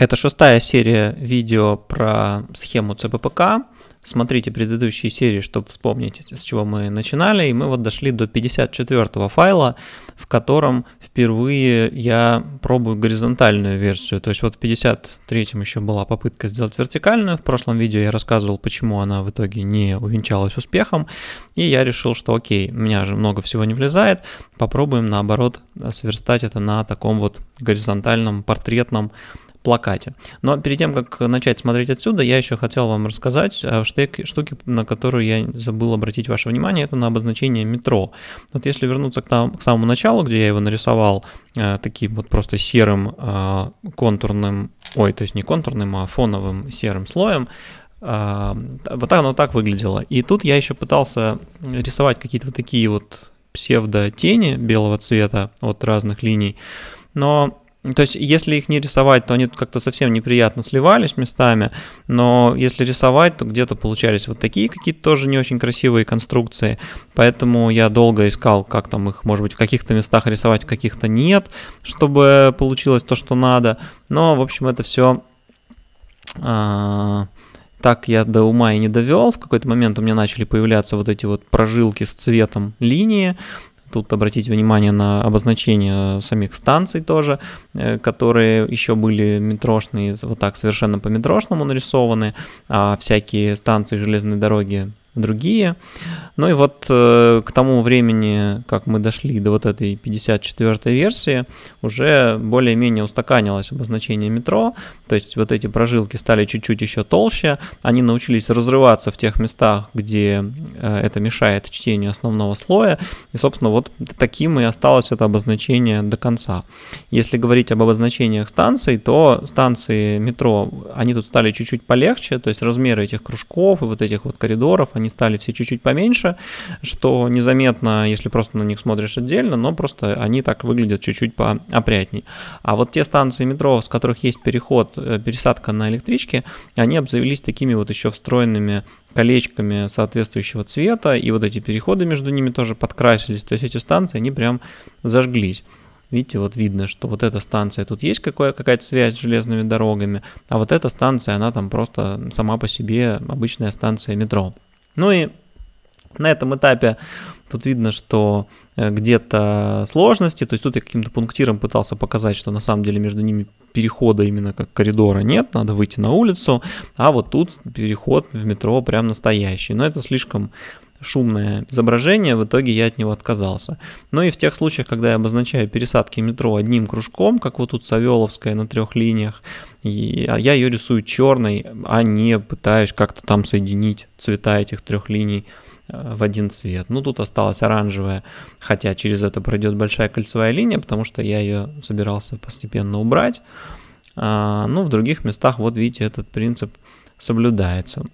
Это шестая серия видео про схему ЦППК. Смотрите предыдущие серии, чтобы вспомнить, с чего мы начинали. И мы вот дошли до 54 файла, в котором впервые я пробую горизонтальную версию. То есть вот в 53 еще была попытка сделать вертикальную. В прошлом видео я рассказывал, почему она в итоге не увенчалась успехом. И я решил, что окей, у меня же много всего не влезает. Попробуем наоборот сверстать это на таком вот горизонтальном, портретном плакате. Но перед тем, как начать смотреть отсюда, я еще хотел вам рассказать о э, штуки, на которую я забыл обратить ваше внимание, это на обозначение метро. Вот если вернуться к, там, к самому началу, где я его нарисовал э, таким вот просто серым э, контурным, ой, то есть не контурным, а фоновым серым слоем, э, вот оно так выглядело. И тут я еще пытался рисовать какие-то вот такие вот псевдо тени белого цвета от разных линий, но ну, то есть, если их не рисовать, то они как-то совсем неприятно сливались местами, но если рисовать, то где-то получались вот такие какие-то тоже не очень красивые конструкции, поэтому я долго искал, как там их, может быть, в каких-то местах рисовать, в каких-то нет, чтобы получилось то, что надо, но, в общем, это все а, так я до ума и не довел. В какой-то момент у меня начали появляться вот эти вот прожилки с цветом линии. Тут обратить внимание на обозначение самих станций тоже, э, которые еще были метрошные, вот так совершенно по метрошному нарисованы, а всякие станции железной дороги другие. Ну и вот э, к тому времени, как мы дошли до вот этой 54 версии, уже более-менее устаканилось обозначение метро, то есть вот эти прожилки стали чуть-чуть еще толще, они научились разрываться в тех местах, где э, это мешает чтению основного слоя, и, собственно, вот таким и осталось это обозначение до конца. Если говорить об обозначениях станций, то станции метро, они тут стали чуть-чуть полегче, то есть размеры этих кружков и вот этих вот коридоров, они стали все чуть-чуть поменьше, что незаметно, если просто на них смотришь отдельно, но просто они так выглядят чуть-чуть поопрятнее. А вот те станции метро, с которых есть переход, э, пересадка на электричке, они обзавелись такими вот еще встроенными колечками соответствующего цвета, и вот эти переходы между ними тоже подкрасились, то есть эти станции, они прям зажглись. Видите, вот видно, что вот эта станция, тут есть какая- какая-то связь с железными дорогами, а вот эта станция, она там просто сама по себе обычная станция метро. Ну и на этом этапе Тут видно, что э, где-то сложности, то есть тут я каким-то пунктиром пытался показать, что на самом деле между ними перехода именно как коридора нет, надо выйти на улицу, а вот тут переход в метро прям настоящий. Но это слишком шумное изображение, в итоге я от него отказался. Но и в тех случаях, когда я обозначаю пересадки метро одним кружком, как вот тут Савеловская на трех линиях, а я ее рисую черной, а не пытаюсь как-то там соединить цвета этих трех линий Э, в один цвет. Ну, тут осталась оранжевая, хотя через это пройдет большая кольцевая линия, потому что я ее собирался постепенно убрать. А, ну, в других местах, вот видите, этот принцип соблюдается.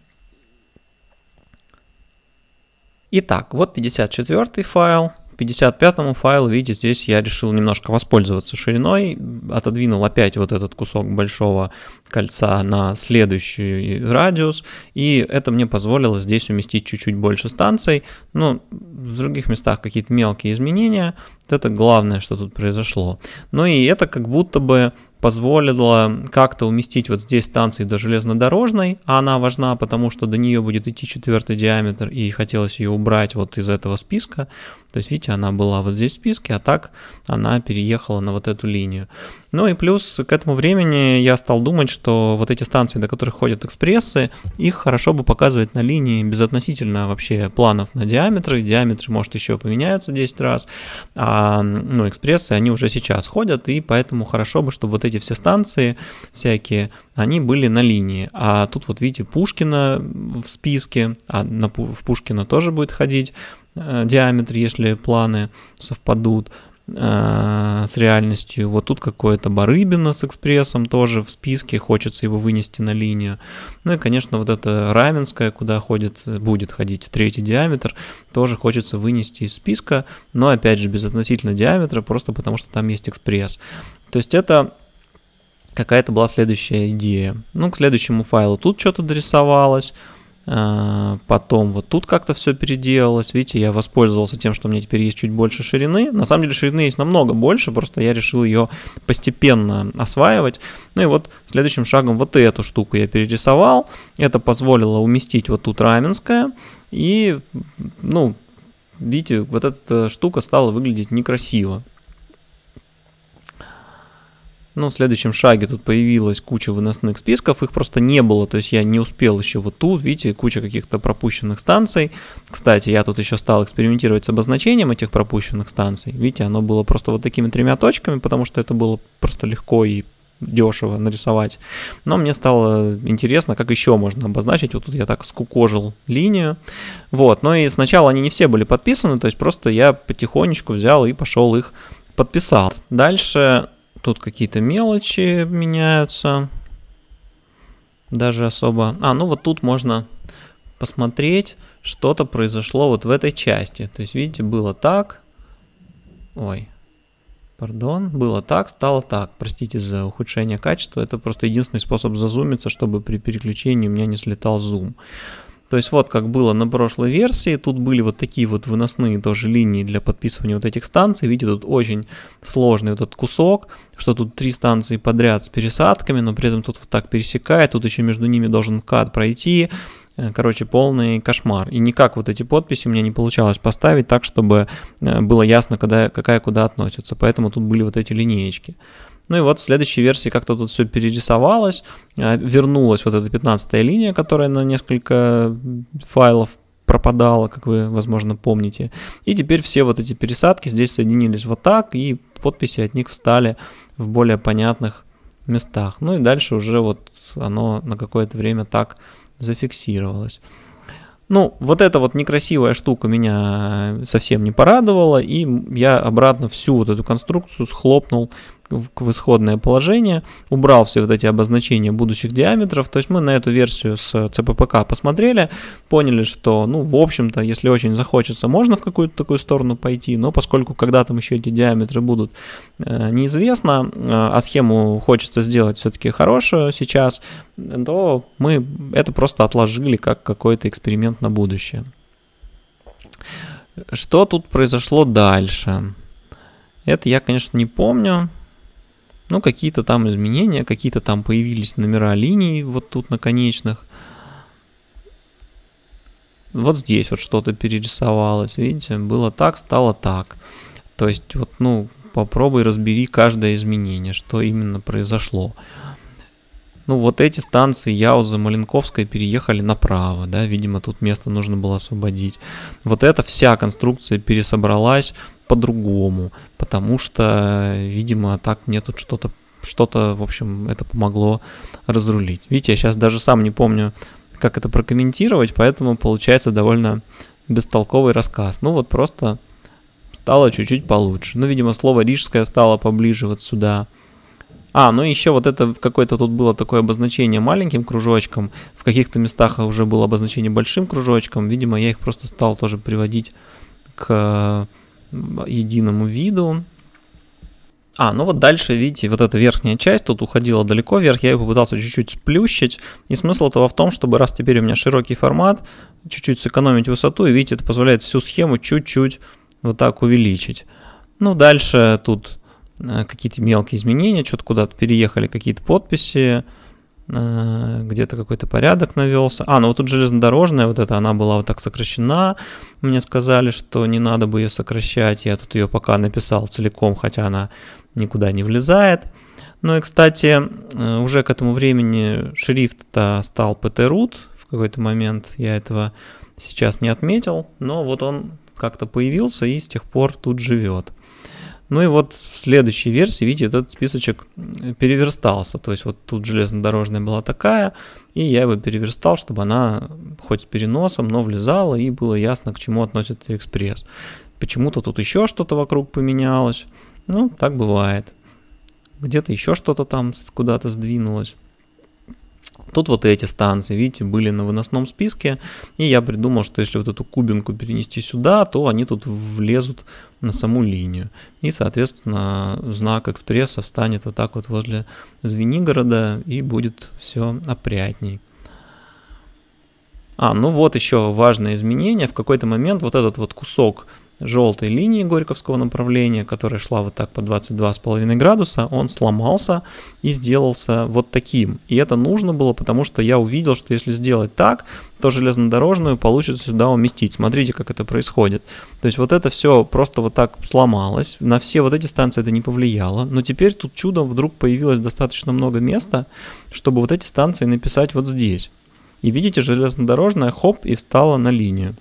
Итак, вот 54 файл. 55-му файлу, видите, здесь я решил немножко воспользоваться шириной, отодвинул опять вот этот кусок большого кольца на следующий радиус, и это мне позволило здесь уместить чуть-чуть больше станций, ну, в других местах какие-то мелкие изменения, вот это главное, что тут произошло. Ну и это как будто бы позволила как-то уместить вот здесь станции до железнодорожной, а она важна, потому что до нее будет идти четвертый диаметр, и хотелось ее убрать вот из этого списка. То есть, видите, она была вот здесь в списке, а так она переехала на вот эту линию. Ну и плюс к этому времени я стал думать, что вот эти станции, до которых ходят экспрессы, их хорошо бы показывать на линии без относительно вообще планов на диаметры. Диаметры, может, еще поменяются 10 раз, а ну, экспрессы, они уже сейчас ходят, и поэтому хорошо бы, чтобы вот эти все станции всякие, они были на линии. А тут вот видите Пушкина в списке, а на, в Пушкина тоже будет ходить э, диаметр, если планы совпадут. Э, с реальностью. Вот тут какое-то Барыбина с экспрессом тоже в списке, хочется его вынести на линию. Ну и, конечно, вот это Раменская куда ходит, будет ходить третий диаметр, тоже хочется вынести из списка, но опять же без относительно диаметра, просто потому что там есть экспресс. То есть это какая-то была следующая идея. Ну, к следующему файлу тут что-то дорисовалось, а, потом вот тут как-то все переделалось. Видите, я воспользовался тем, что у меня теперь есть чуть больше ширины. На самом деле ширины есть намного больше, просто я решил ее постепенно осваивать. Ну и вот следующим шагом вот эту штуку я перерисовал. Это позволило уместить вот тут раменское. И, ну, видите, вот эта штука стала выглядеть некрасиво. Ну, в следующем шаге тут появилась куча выносных списков, их просто не было, то есть я не успел еще вот тут, видите, куча каких-то пропущенных станций. Кстати, я тут еще стал экспериментировать с обозначением этих пропущенных станций. Видите, оно было просто вот такими тремя точками, потому что это было просто легко и дешево нарисовать. Но мне стало интересно, как еще можно обозначить. Вот тут я так скукожил линию. Вот, но и сначала они не все были подписаны, то есть просто я потихонечку взял и пошел их подписал. Дальше Тут какие-то мелочи меняются. Даже особо... А, ну вот тут можно посмотреть, что-то произошло вот в этой части. То есть, видите, было так. Ой, пардон. Было так, стало так. Простите за ухудшение качества. Это просто единственный способ зазумиться, чтобы при переключении у меня не слетал зум. То есть вот как было на прошлой версии, тут были вот такие вот выносные тоже линии для подписывания вот этих станций. Видите, тут очень сложный вот этот кусок, что тут три станции подряд с пересадками, но при этом тут вот так пересекает, тут еще между ними должен кат пройти. Э, короче, полный кошмар. И никак вот эти подписи у меня не получалось поставить так, чтобы э, было ясно, когда, какая куда относится. Поэтому тут были вот эти линеечки. Ну и вот в следующей версии как-то тут все перерисовалось, а, вернулась вот эта 15 линия, которая на несколько файлов пропадала, как вы, возможно, помните. И теперь все вот эти пересадки здесь соединились вот так, и подписи от них встали в более понятных местах. Ну и дальше уже вот оно на какое-то время так зафиксировалось. Ну, вот эта вот некрасивая штука меня совсем не порадовала, и я обратно всю вот эту конструкцию схлопнул в исходное положение, убрал все вот эти обозначения будущих диаметров. То есть мы на эту версию с ЦППК посмотрели, поняли, что, ну, в общем-то, если очень захочется, можно в какую-то такую сторону пойти, но поскольку когда там еще эти диаметры будут, э, неизвестно, э, а схему хочется сделать все-таки хорошую сейчас, то мы это просто отложили как какой-то эксперимент на будущее. Что тут произошло дальше? Это я, конечно, не помню. Ну, какие-то там изменения, какие-то там появились номера линий вот тут наконечных. Вот здесь вот что-то перерисовалось, видите, было так, стало так. То есть, вот, ну, попробуй разбери каждое изменение, что именно произошло. Ну, вот эти станции Яуза, Маленковская переехали направо, да, видимо, тут место нужно было освободить. Вот эта вся конструкция пересобралась по-другому, потому что, видимо, так мне тут что-то, что-то, в общем, это помогло разрулить. Видите, я сейчас даже сам не помню, как это прокомментировать, поэтому получается довольно бестолковый рассказ. Ну, вот просто стало чуть-чуть получше. Ну, видимо, слово «рижское» стало поближе вот сюда – а, ну еще вот это какое-то тут было такое обозначение маленьким кружочком, в каких-то местах уже было обозначение большим кружочком, видимо, я их просто стал тоже приводить к э, единому виду. А, ну вот дальше, видите, вот эта верхняя часть тут уходила далеко вверх, я ее попытался чуть-чуть сплющить, и смысл этого в том, чтобы раз теперь у меня широкий формат, чуть-чуть сэкономить высоту, и видите, это позволяет всю схему чуть-чуть вот так увеличить. Ну дальше тут Э, какие-то мелкие изменения, что-то куда-то переехали, какие-то подписи, э, где-то какой-то порядок навелся. А, ну вот тут железнодорожная, вот эта, она была вот так сокращена. Мне сказали, что не надо бы ее сокращать. Я тут ее пока написал целиком, хотя она никуда не влезает. Ну и, кстати, э, уже к этому времени шрифт-то стал pt-root в какой-то момент. Я этого сейчас не отметил, но вот он как-то появился и с тех пор тут живет. Ну и вот в следующей версии, видите, этот списочек переверстался. То есть вот тут железнодорожная была такая, и я его переверстал, чтобы она хоть с переносом, но влезала, и было ясно, к чему относится экспресс. Почему-то тут еще что-то вокруг поменялось. Ну, так бывает. Где-то еще что-то там куда-то сдвинулось. Тут вот эти станции, видите, были на выносном списке, и я придумал, что если вот эту кубинку перенести сюда, то они тут влезут на саму линию. И, соответственно, знак экспресса встанет вот так вот возле Звенигорода, и будет все опрятней. А, ну вот еще важное изменение. В какой-то момент вот этот вот кусок желтой линии Горьковского направления, которая шла вот так по 22,5 градуса, он сломался и сделался вот таким. И это нужно было, потому что я увидел, что если сделать так, то железнодорожную получится сюда уместить. Смотрите, как это происходит. То есть вот это все просто вот так сломалось, на все вот эти станции это не повлияло, но теперь тут чудом вдруг появилось достаточно много места, чтобы вот эти станции написать вот здесь. И видите, железнодорожная хоп и встала на линию.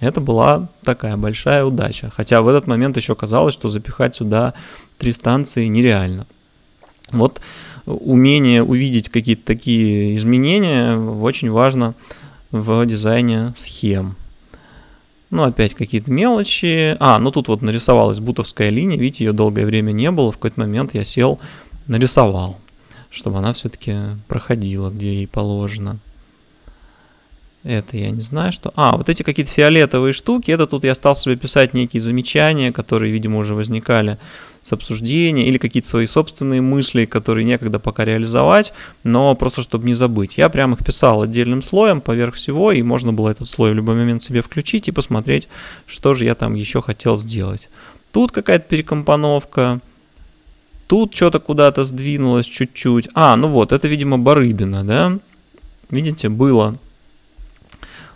Это была такая большая удача. Хотя в этот момент еще казалось, что запихать сюда три станции нереально. Вот умение увидеть какие-то такие изменения очень важно в дизайне схем. Ну, опять какие-то мелочи. А, ну тут вот нарисовалась бутовская линия. Видите, ее долгое время не было. В какой-то момент я сел, нарисовал, чтобы она все-таки проходила, где ей положено. Это я не знаю, что... А, вот эти какие-то фиолетовые штуки, это тут я стал себе писать некие замечания, которые, видимо, уже возникали с обсуждения, или какие-то свои собственные мысли, которые некогда пока реализовать, но просто чтобы не забыть. Я прям их писал отдельным слоем поверх всего, и можно было этот слой в любой момент себе включить и посмотреть, что же я там еще хотел сделать. Тут какая-то перекомпоновка, тут что-то куда-то сдвинулось чуть-чуть. А, ну вот, это, видимо, барыбина, да? Видите, было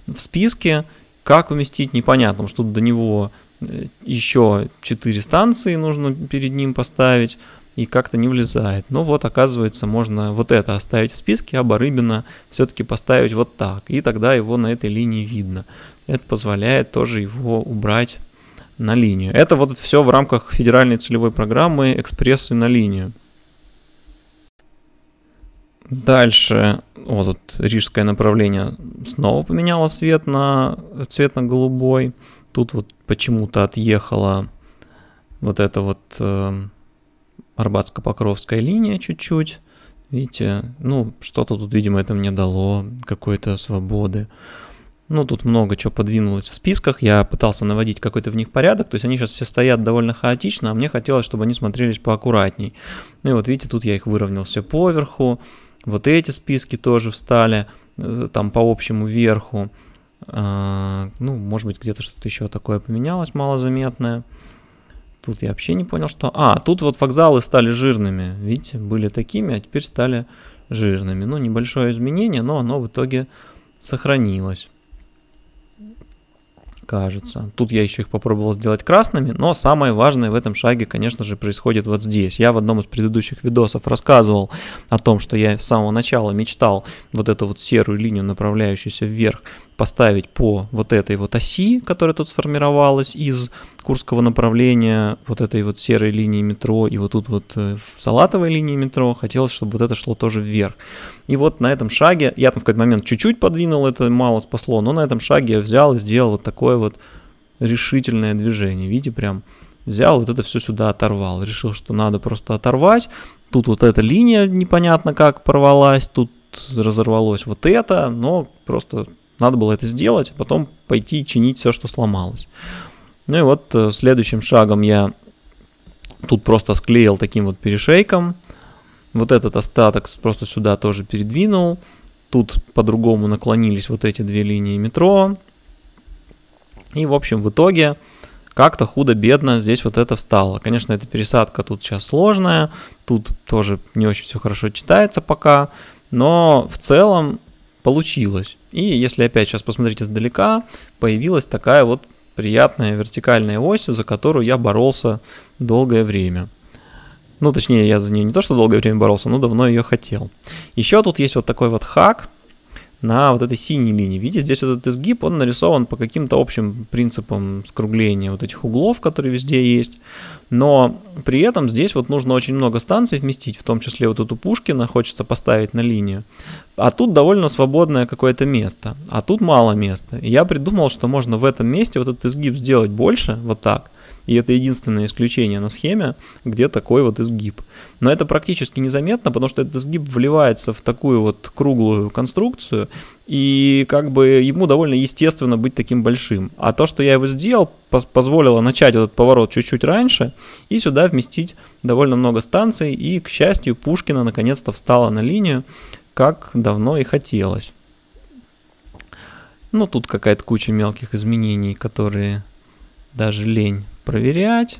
в списке. Как уместить, непонятно, потому что тут до него э, еще 4 станции нужно перед ним поставить и как-то не влезает. Но ну вот оказывается можно вот это оставить в списке, а Барыбина все-таки поставить вот так. И тогда его на этой линии видно. Это позволяет тоже его убрать на линию. Это вот все в рамках федеральной целевой программы «Экспрессы на линию». Дальше, вот тут рижское направление снова поменяло цвет на цвет на голубой. Тут вот почему-то отъехала вот эта вот э, Арбатско-Покровская линия чуть-чуть. Видите, ну что-то тут, видимо, это мне дало какой-то свободы. Ну, тут много чего подвинулось в списках. Я пытался наводить какой-то в них порядок. То есть они сейчас все стоят довольно хаотично, а мне хотелось, чтобы они смотрелись поаккуратней. Ну и вот видите, тут я их выровнял все поверху. Вот эти списки тоже встали э, там по общему верху. А, ну, может быть, где-то что-то еще такое поменялось малозаметное. Тут я вообще не понял, что... А, тут вот вокзалы стали жирными. Видите, были такими, а теперь стали жирными. Ну, небольшое изменение, но оно в итоге сохранилось кажется. Тут я еще их попробовал сделать красными, но самое важное в этом шаге, конечно же, происходит вот здесь. Я в одном из предыдущих видосов рассказывал о том, что я с самого начала мечтал вот эту вот серую линию, направляющуюся вверх, поставить по вот этой вот оси, которая тут сформировалась из курского направления, вот этой вот серой линии метро и вот тут вот э, в салатовой линии метро. Хотелось, чтобы вот это шло тоже вверх. И вот на этом шаге, я там в какой-то момент чуть-чуть подвинул, это мало спасло, но на этом шаге я взял и сделал вот такое вот решительное движение. Видите, прям взял вот это все сюда оторвал. Решил, что надо просто оторвать. Тут вот эта линия непонятно как порвалась, тут разорвалось вот это, но просто надо было это сделать, а потом пойти чинить все, что сломалось. Ну и вот э, следующим шагом я тут просто склеил таким вот перешейком. Вот этот остаток просто сюда тоже передвинул. Тут по-другому наклонились вот эти две линии метро. И, в общем, в итоге как-то худо-бедно здесь вот это встало. Конечно, эта пересадка тут сейчас сложная, тут тоже не очень все хорошо читается пока, но в целом получилось. И если опять сейчас посмотреть издалека, появилась такая вот приятная вертикальная ось, за которую я боролся долгое время. Ну, точнее, я за нее не то, что долгое время боролся, но давно ее хотел. Еще тут есть вот такой вот хак – на вот этой синей линии. Видите, здесь вот этот изгиб, он нарисован по каким-то общим принципам скругления вот этих углов, которые везде есть. Но при этом здесь вот нужно очень много станций вместить, в том числе вот эту Пушкина хочется поставить на линию. А тут довольно свободное какое-то место, а тут мало места. И я придумал, что можно в этом месте вот этот изгиб сделать больше, вот так – и это единственное исключение на схеме, где такой вот изгиб. Но это практически незаметно, потому что этот изгиб вливается в такую вот круглую конструкцию, и как бы ему довольно естественно быть таким большим. А то, что я его сделал, позволило начать этот поворот чуть-чуть раньше и сюда вместить довольно много станций. И, к счастью, Пушкина наконец-то встала на линию, как давно и хотелось. Ну, тут какая-то куча мелких изменений, которые даже лень проверять.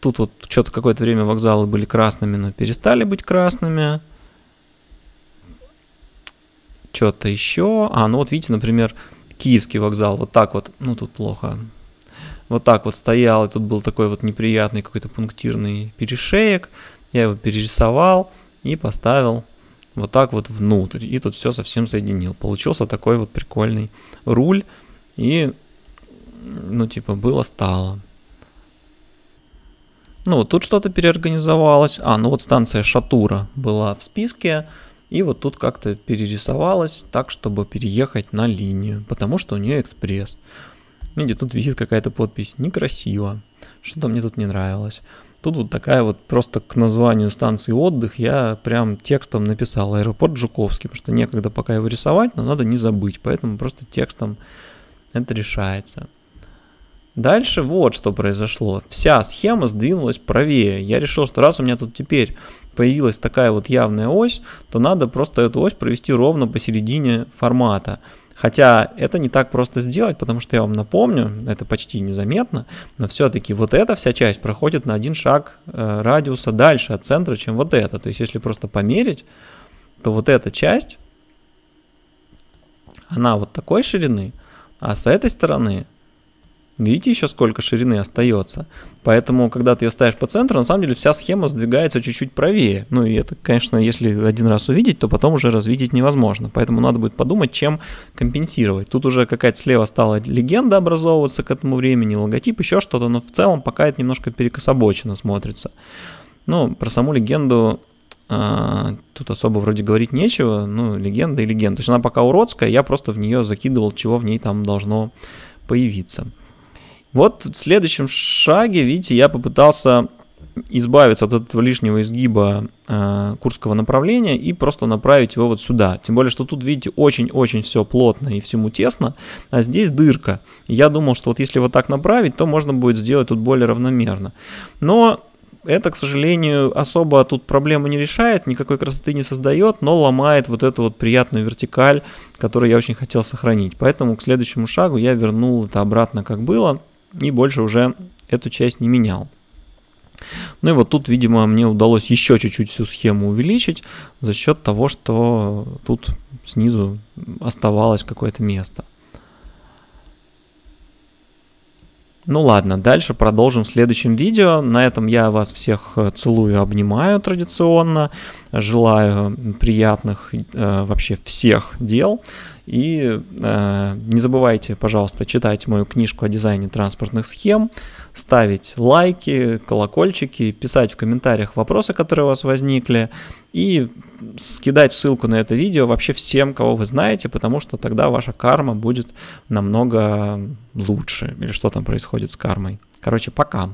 Тут вот что-то какое-то время вокзалы были красными, но перестали быть красными. Что-то еще. А, ну вот видите, например, Киевский вокзал вот так вот, ну тут плохо, вот так вот стоял, и тут был такой вот неприятный какой-то пунктирный перешеек. Я его перерисовал и поставил вот так вот внутрь. И тут все совсем соединил. Получился такой вот прикольный руль. И ну типа было, стало. Ну, вот тут что-то переорганизовалось. А, ну вот станция Шатура была в списке. И вот тут как-то перерисовалась так, чтобы переехать на линию, потому что у нее экспресс. Видите, тут висит какая-то подпись «Некрасиво». Что-то мне тут не нравилось. Тут вот такая вот просто к названию станции отдых я прям текстом написал аэропорт Жуковский, потому что некогда пока его рисовать, но надо не забыть, поэтому просто текстом это решается. Дальше вот что произошло. Вся схема сдвинулась правее. Я решил, что раз у меня тут теперь появилась такая вот явная ось, то надо просто эту ось провести ровно посередине формата. Хотя это не так просто сделать, потому что я вам напомню, это почти незаметно, но все-таки вот эта вся часть проходит на один шаг э, радиуса дальше от центра, чем вот эта. То есть если просто померить, то вот эта часть, она вот такой ширины, а с этой стороны Видите еще сколько ширины остается? Поэтому, когда ты ее ставишь по центру, на самом деле вся схема сдвигается чуть-чуть правее. Ну и это, конечно, если один раз увидеть, то потом уже развидеть невозможно. Поэтому надо будет подумать, чем компенсировать. Тут уже какая-то слева стала легенда образовываться к этому времени, логотип, еще что-то, но в целом пока это немножко перекособочено смотрится. Ну, про саму легенду а, тут особо вроде говорить нечего, ну, легенда и легенда. То есть она пока уродская, я просто в нее закидывал, чего в ней там должно появиться. Вот в следующем шаге, видите, я попытался избавиться от этого лишнего изгиба э, курского направления и просто направить его вот сюда. Тем более, что тут, видите, очень-очень все плотно и всему тесно, а здесь дырка. Я думал, что вот если вот так направить, то можно будет сделать тут более равномерно. Но это, к сожалению, особо тут проблему не решает, никакой красоты не создает, но ломает вот эту вот приятную вертикаль, которую я очень хотел сохранить. Поэтому к следующему шагу я вернул это обратно, как было и больше уже эту часть не менял. Ну и вот тут, видимо, мне удалось еще чуть-чуть всю схему увеличить за счет того, что тут снизу оставалось какое-то место. Ну ладно, дальше продолжим в следующем видео. На этом я вас всех э, целую, обнимаю традиционно. Желаю приятных э, вообще всех дел. И э, не забывайте, пожалуйста, читать мою книжку о дизайне транспортных схем, ставить лайки, колокольчики, писать в комментариях вопросы, которые у вас возникли и скидать ссылку на это видео вообще всем, кого вы знаете, потому что тогда ваша карма будет намного лучше. Или что там происходит с кармой. Короче, пока.